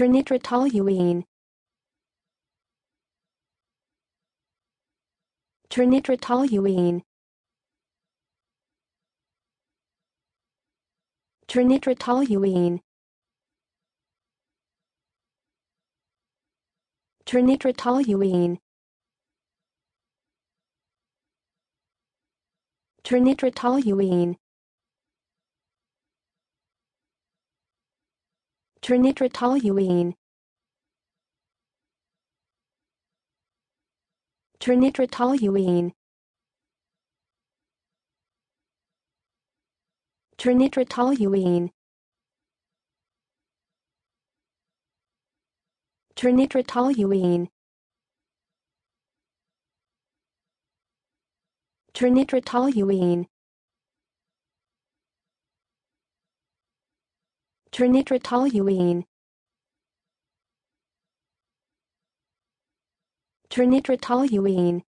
Trinitrotoluene. Trinitrotoluene. Trinitrotoluene. Trinitrotoluene. Trinitrotoluene. Trinitrotoluene Trinitrotoluene Trinitrotoluene Trinitrotoluene Trinitrotoluene Trinitrotoluene Trinitrotoluene